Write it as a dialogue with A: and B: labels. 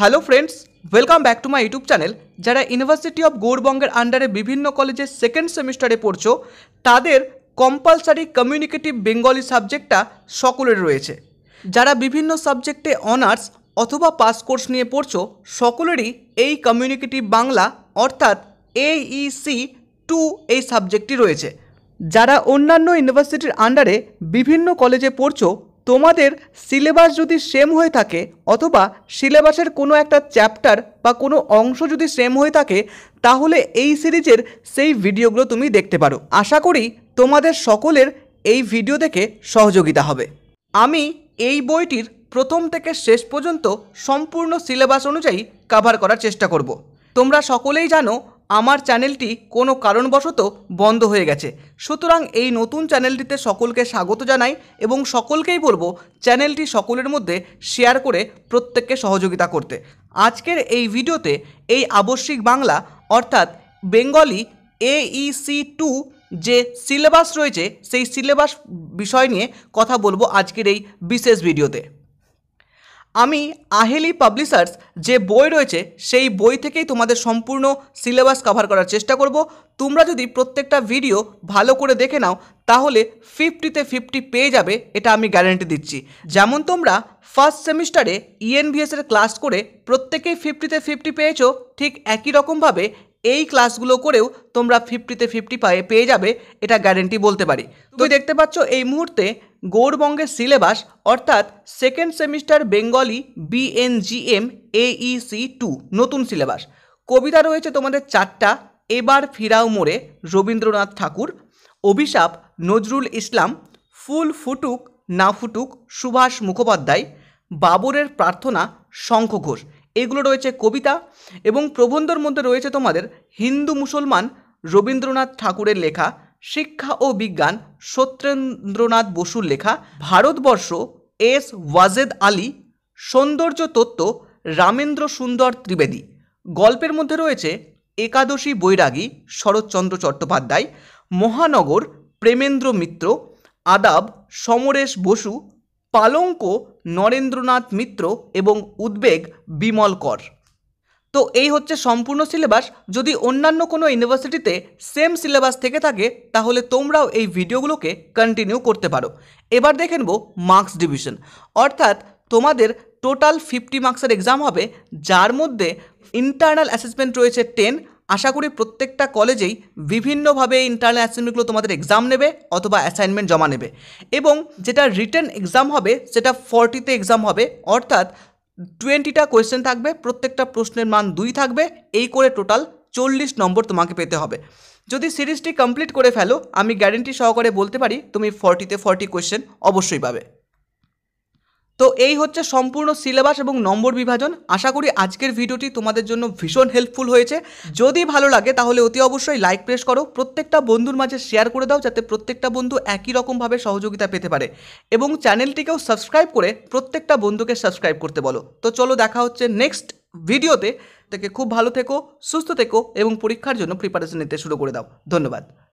A: hello friends welcome back to my YouTube channel যারা university of গৌরবঙ্গের আন্ডারে বিভিন্ন কলেজে সেকেন্ড সেমিস্টারে পড়ছো তাদের কম্পালসারি কমিউনিকেটিভ বেঙ্গলি সাবজেক্টটা সকলের রয়েছে যারা বিভিন্ন সাবজেক্টে অনার্স অথবা পাস কোর্স নিয়ে পড়ছো সকলেরই এই কমিউনিকেটিভ বাংলা অর্থাৎ এইসি টু e এই সাবজেক্টটি রয়েছে যারা অন্যান্য ইউনিভার্সিটির আন্ডারে বিভিন্ন কলেজে পড়ছো তোমাদের সিলেবাস যদি সেম হয়ে থাকে অথবা সিলেবাসের কোনো একটা চ্যাপ্টার বা কোনো অংশ যদি সেম হয়ে থাকে তাহলে এই সিরিজের সেই ভিডিওগুলো তুমি দেখতে পারো আশা করি তোমাদের সকলের এই ভিডিও দেখে সহযোগিতা হবে আমি এই বইটির প্রথম থেকে শেষ পর্যন্ত সম্পূর্ণ সিলেবাস অনুযায়ী কাভার করার চেষ্টা করব তোমরা সকলেই জানো আমার চ্যানেলটি কোনো কারণবশত বন্ধ হয়ে গেছে সুতরাং এই নতুন চ্যানেলটিতে সকলকে স্বাগত জানাই এবং সকলকেই বলবো চ্যানেলটি সকলের মধ্যে শেয়ার করে প্রত্যেককে সহযোগিতা করতে আজকের এই ভিডিওতে এই আবশ্যিক বাংলা অর্থাৎ বেঙ্গলি এইসি টু যে সিলেবাস রয়েছে সেই সিলেবাস বিষয় নিয়ে কথা বলবো আজকের এই বিশেষ ভিডিওতে আমি আহেলি পাবলিশার্স যে বই রয়েছে সেই বই থেকেই তোমাদের সম্পূর্ণ সিলেবাস কভার করার চেষ্টা করব তোমরা যদি প্রত্যেকটা ভিডিও ভালো করে দেখে নাও তাহলে ফিফটিতে ফিফটি পেয়ে যাবে এটা আমি গ্যারেন্টি দিচ্ছি যেমন তোমরা ফার্স্ট সেমিস্টারে ইএনভিএসের ক্লাস করে প্রত্যেকেই ফিফটিতে ফিফটি পেয়েছো ঠিক একই রকমভাবে এই ক্লাসগুলো করেও তোমরা ফিফটিতে ফিফটি পায়ে পেয়ে যাবে এটা গ্যারেন্টি বলতে পারি তুমি দেখতে পাচ্ছ এই মুহূর্তে গৌরবঙ্গের সিলেবাস অর্থাৎ second semester Bengali BNGM AEC two নতুন সিলেবাস কবিতা রয়েছে তোমাদের চারটা এবার ফিরাও মোড়ে রবীন্দ্রনাথ ঠাকুর অভিশাপ নজরুল ইসলাম ফুল ফুটুক না ফুটুক সুভাষ মুখোপাধ্যায় বাবরের প্রার্থনা শঙ্খ ঘোষ এগুলো রয়েছে কবিতা এবং প্রবন্ধর মধ্যে রয়েছে তোমাদের হিন্দু মুসলমান রবীন্দ্রনাথ ঠাকুরের লেখা শিক্ষা ও বিজ্ঞান সত্যেন্দ্রনাথ বসুর লেখা ভারতবর্ষ এস ওয়াজেদ আলী সৌন্দর্য তত্ত্ব রামেন্দ্র সুন্দর ত্রিবেদী গল্পের মধ্যে রয়েছে একাদশী বৈরাগী শরৎচন্দ্র চট্টোপাধ্যায় মহানগর প্রেমেন্দ্র মিত্র আদাব সমরেশ বসু পালঙ্ক নরেন্দ্রনাথ মিত্র এবং উদ্বেগ বিমল কর তো এই হচ্ছে সম্পূর্ণ সিলেবাস যদি অন্যান্য কোনো ইউনিভার্সিটিতে সেম সিলেবাস থেকে থাকে তাহলে তোমরাও এই ভিডিওগুলোকে কন্টিনিউ করতে পারো এবার দেখে নেব মার্কস ডিভিশন অর্থাৎ তোমাদের টোটাল ফিফটি মার্কসের এক্সাম হবে যার মধ্যে ইন্টারনাল অ্যাসেসমেন্ট রয়েছে টেন আশা করি প্রত্যেকটা কলেজেই বিভিন্নভাবে ইন্টারনাল অ্যাসাইনমেন্টগুলো তোমাদের এক্সাম নেবে অথবা অ্যাসাইনমেন্ট জমা নেবে এবং যেটা রিটার্ন এক্সাম হবে সেটা ফর্টিতে এক্সাম হবে অর্থাৎ টোয়েন্টিটা কোয়েশ্চেন থাকবে প্রত্যেকটা প্রশ্নের মান দুই থাকবে এই করে টোটাল চল্লিশ নম্বর তোমাকে পেতে হবে যদি সিরিজটি কমপ্লিট করে ফেলো আমি গ্যারেন্টি সহকারে বলতে পারি তুমি ফর্টিতে ফর্টি কোয়েশ্চেন অবশ্যই পাবে তো এই হচ্ছে সম্পূর্ণ সিলেবাস এবং নম্বর বিভাজন আশা করি আজকের ভিডিওটি তোমাদের জন্য ভীষণ হেল্পফুল হয়েছে যদি ভালো লাগে তাহলে অতি অবশ্যই লাইক প্রেস করো প্রত্যেকটা বন্ধুর মাঝে শেয়ার করে দাও যাতে প্রত্যেকটা বন্ধু একই রকমভাবে সহযোগিতা পেতে পারে এবং চ্যানেলটিকেও সাবস্ক্রাইব করে প্রত্যেকটা বন্ধুকে সাবস্ক্রাইব করতে বলো তো চলো দেখা হচ্ছে নেক্সট ভিডিওতে থেকে খুব ভালো থেকো সুস্থ থেকো এবং পরীক্ষার জন্য প্রিপারেশন নিতে শুরু করে দাও ধন্যবাদ